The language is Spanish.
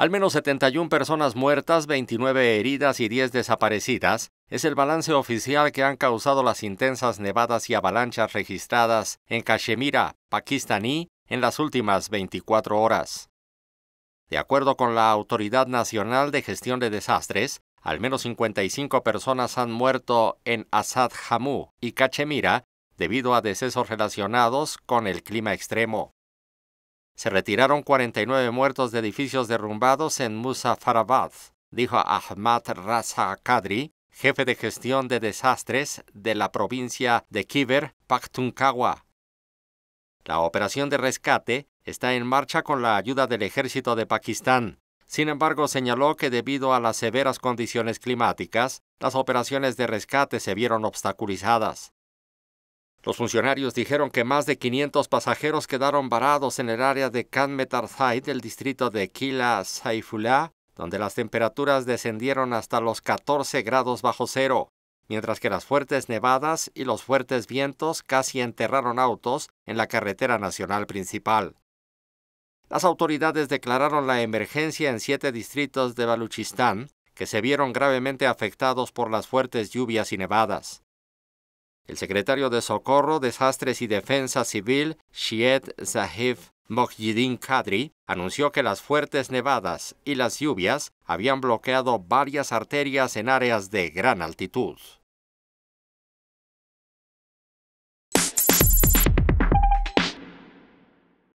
Al menos 71 personas muertas, 29 heridas y 10 desaparecidas es el balance oficial que han causado las intensas nevadas y avalanchas registradas en Cachemira, pakistaní, en las últimas 24 horas. De acuerdo con la Autoridad Nacional de Gestión de Desastres, al menos 55 personas han muerto en Asad Jammu y Cachemira debido a decesos relacionados con el clima extremo. Se retiraron 49 muertos de edificios derrumbados en Musafarabad, dijo Ahmad Raza Kadri, jefe de gestión de desastres de la provincia de Kiber, Pakhtunkhwa. La operación de rescate está en marcha con la ayuda del ejército de Pakistán. Sin embargo, señaló que debido a las severas condiciones climáticas, las operaciones de rescate se vieron obstaculizadas. Los funcionarios dijeron que más de 500 pasajeros quedaron varados en el área de Kanmetarzai del distrito de Kila Saifullah, donde las temperaturas descendieron hasta los 14 grados bajo cero, mientras que las fuertes nevadas y los fuertes vientos casi enterraron autos en la carretera nacional principal. Las autoridades declararon la emergencia en siete distritos de Baluchistán, que se vieron gravemente afectados por las fuertes lluvias y nevadas. El secretario de Socorro, Desastres y Defensa Civil, Shied Zahif Mojidin Kadri, anunció que las fuertes nevadas y las lluvias habían bloqueado varias arterias en áreas de gran altitud.